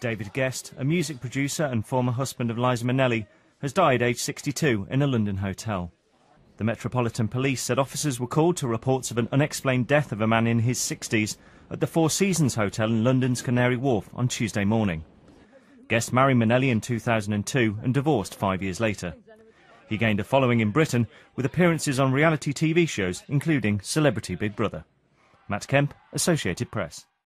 David Guest, a music producer and former husband of Liza Minnelli, has died aged 62 in a London hotel. The Metropolitan Police said officers were called to reports of an unexplained death of a man in his 60s at the Four Seasons Hotel in London's Canary Wharf on Tuesday morning. Guest married Minnelli in 2002 and divorced five years later. He gained a following in Britain with appearances on reality TV shows, including Celebrity Big Brother. Matt Kemp, Associated Press.